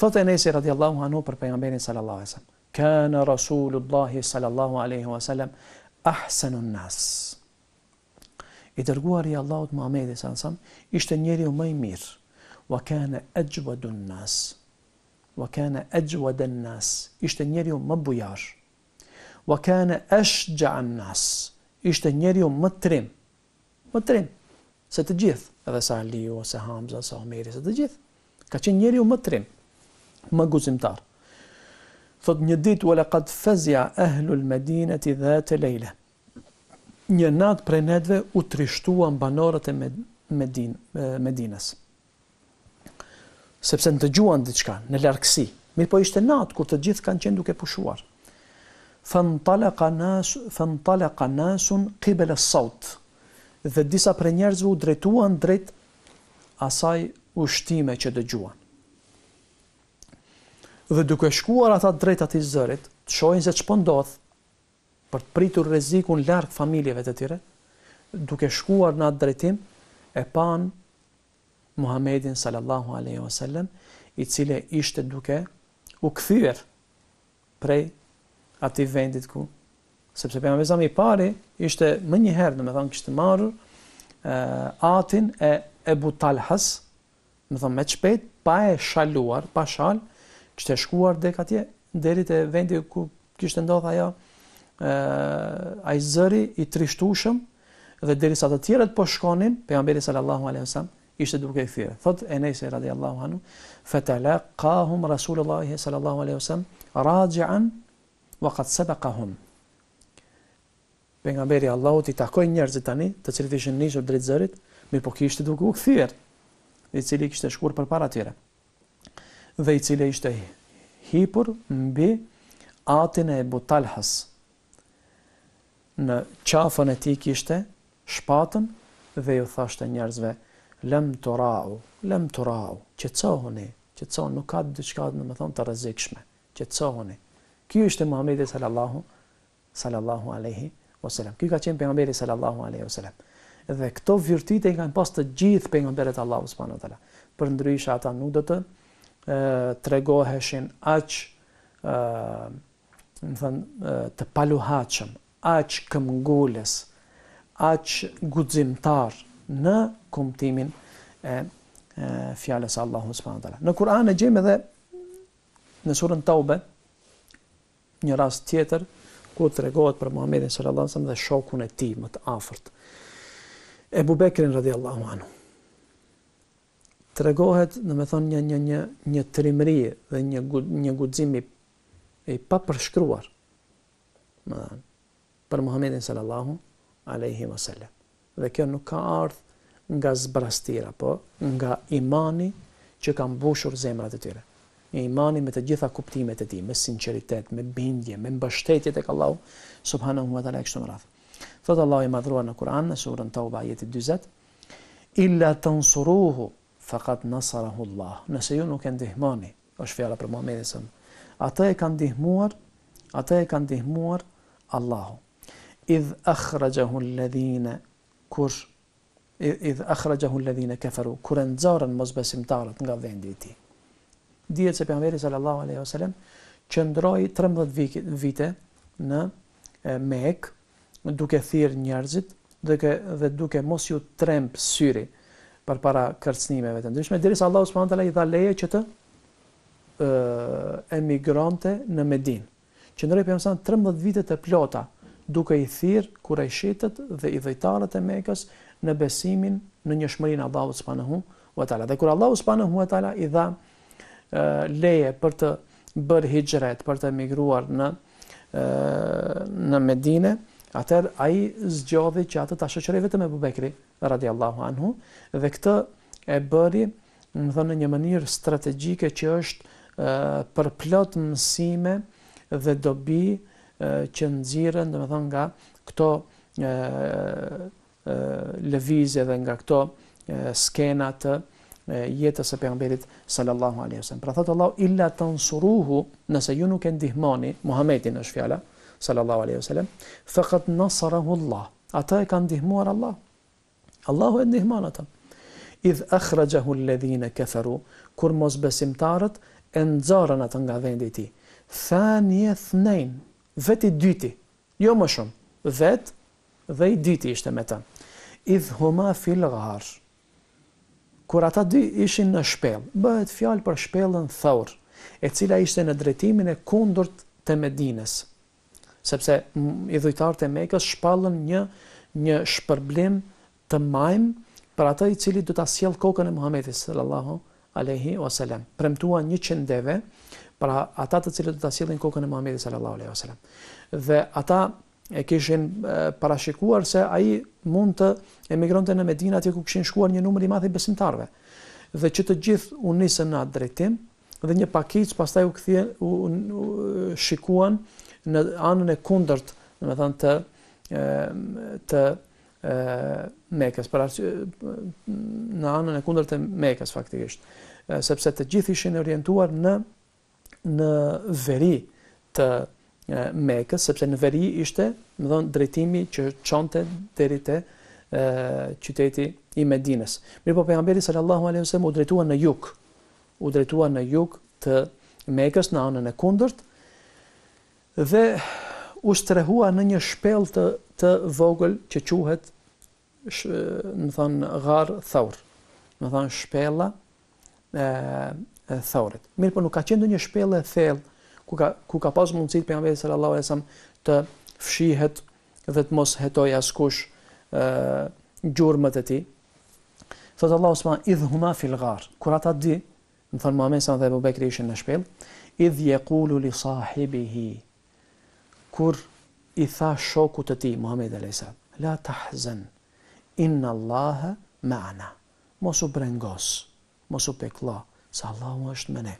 Thot e nesi radiallahu anhu për pejgamberin sallallahu alaihi wasallam. Kana rasulullahi sallallahu alaihi wasallam ahsanun nas. I dërguar i Allahut Muhamedi sallallahu alaihi wasallam ishte njeriu më i mirë. Wa kana ajwadun nas. Wa kana ajwadun nas. Ishte njeriu më bujar. Wa kana ashja'un nas. Ishte njeriu më trim. Më trim se të gjithë, edhe sa Aliu ose Hamza ose Omeri, se të gjithë. Ka qenë njeriu më trim më guzimtar. Thot një ditë wala qad fazia ahlu al-madinati dhat al-leila. Një natë prej natëve u trishtuan banorët e Medin Medinas. Sepse dhe diçka në largësi, mirë po ishte natë kur të gjithë kanë qenë duke pushuar. Fën nas fantalaqa nas qibla as-saut. Dhe disa prej njerëzve u drejtuan drejt asaj ushtime që dëgjuan dhe duke shkuar ata drejt atij zërit, të shohin se ç'po ndodh për të pritur rrezikun larg familjeve të tyre, duke shkuar në atë drejtim e pan Muhammedin sallallahu alaihi wasallam, i cili ishte duke u kthyer prej atij vendit ku sepse pejgamberi sa më i pari ishte më një herë, domethënë kishte marrë atin e Ebu Talhas, domethënë me çpejt pa e shaluar, pa shal, kishte shkuar dek atje deri te vendi ku kishte ndodha ajo ë ai zëri i trishtushëm dhe derisa të tjerët po shkonin pejgamberi sallallahu alaihi wasallam ishte duke kthyer thot enes radiallahu anhu fatalaqahum rasulullah sallallahu alaihi wasallam rajian wa qad sabaqahum pejgamberi allahut i takoi njerëzit tani të cilët ishin nisur drejt zërit po kishte duke u kthyer i cili kishte shkuar përpara tyre dhe i cili ishte hipur mbi atin e Ebu Talhas. Në qafën e ti kishte shpatën dhe ju thashtë njerëzve, lem të rau, lem të rau, që të cohoni, që të cohoni, nuk ka diçka në më thonë të rëzikshme, që të cohoni. Kjo ishte Muhamedi sallallahu sallallahu alaihi wasallam. Kjo ka qenë pejgamberi sallallahu alaihi wasallam. Dhe këto virtyte i kanë pas të gjithë pejgamberët Allahu subhanahu wa taala. Përndryshe ata nuk do të të regoheshin aq më thënë të paluhachëm, aq këmgulles, aq gudzimtar në kumtimin e fjales Allahus për në Në Kur'an e gjemë edhe në surën taube, një ras tjetër, ku të regohet për Muhammedin sallallahu wasallam dhe shokun e tij më të afërt Ebubekrin radhiyallahu anhu. Ëh, tregohet, do të thonë një një një një trimëri dhe një një guxim i i papërshkruar. dhanë për Muhamedit sallallahu alaihi wasallam. Dhe kjo nuk ka ardhur nga zbrastira, po nga imani që ka mbushur zemrat e tyre. Një imani me të gjitha kuptimet e tij, me sinqeritet, me bindje, me mbështetjet e Allahu subhanahu wa taala kështu më radh. Allahu i madhrua në Kur'an, në surën Tauba ajeti 40, illa tansuruhu, faqat nasarahu Allah. Nëse ju nuk e ndihmoni, është fjala për Muhamedit (s.a.w.). Ata e kanë ndihmuar, ata e kanë ndihmuar Allahu. Id akhrajahu alladhina kur id akhrajahu alladhina kafaru kuran zaran muzbasim nga vendi i tij. Dihet se pejgamberi sallallahu alaihi wasallam qëndroi 13 vite në Mekë duke thirrë njerëzit dhe duke mos ju tremb syri për para kërcnimeve të ndryshme, diri se Allah s.w.t. i dha leje që të emigrante në Medin, që nërej për jamësan 13 vitet e plota, duke i thirë kura i shetet dhe i dhejtarët e mekës në besimin në një shmërin Allah s.w.t. Dhe kur Allah s.w.t. i dha leje për të bërë hijret, për të emigruar në, uh, në Medine, Atër, a i zgjodhi që atë të ashoqëri vetëm e bubekri, radiallahu anhu, dhe këtë e bëri në thënë një mënirë strategjike që është përplot mësime dhe dobi që nëzirën, dhe me thënë nga këto levize dhe nga këto skenat të jetës e përgëmberit sallallahu alihësën. Pra thëtë Allah, illa të nësuruhu, nëse ju nuk e ndihmoni, Muhammedin është fjala, sallallahu alaihi wasallam faqad nasarahu Allah ata e kanë ndihmuar Allah Allahu e ndihmon ata idh akhrajahu alladhina kafaru kur mos besimtarët e nxorën ata nga vendi i tij thani thnain vetë dyti jo më shumë vet dhe i dyti ishte me ta idh huma fil ghar kur ata dy ishin në shpellë bëhet fjalë për shpellën thaur e cila ishte në drejtimin e kundërt të Medinës sepse i dhujtarët e mejkës shpallën një, një shpërblim të majmë për ata i cili dhëtë asjel kokën e Muhammedis sallallahu aleyhi oselem Premtua një qëndeve për ata të cili dhëtë asjelin kokën e Muhammedis sallallahu aleyhi oselem Dhe ata e kishin parashikuar se aji mund të emigronte në Medina atje ku kishin shkuar një numër i madhë i besimtarve. Dhe që të gjithë u nisën në atë drejtim dhe një pakic pastaj u, u, u, u shikuan në anën e kundërt, do të thënë të të Mekës për arsye, në anën e kundërt të Mekës faktikisht, sepse të gjithë ishin orientuar në në veri të Mekës, sepse në veri ishte, do të drejtimi që çonte deri te qyteti i Medinës. Mirpo pejgamberi sallallahu alaihi wasallam u drejtua në jug. U drejtua në jug të Mekës në anën e kundërt dhe u strehua në një shpel të, të vogël që quhet sh, në thonë gharë thaur, në thonë shpela e, e thaurit. Mirë për po nuk ka qendu një shpel e thel, ku ka, ku ka pas mundësit për janëve Allah e sam të fshihet dhe të mos hetoj askush e, gjurëmët e ti. Thotë Allah usma, idhë huma fil gharë, kur ata di, në thonë Muhammed sallallahu dhe bubekri ishin në shpel, idh je kulu li sahibi hi, kur i tha shoku të tij Muhammed alayhis salam la tahzan inna allaha ma'ana mos u brengos mos u pekllo sa allahu është me ne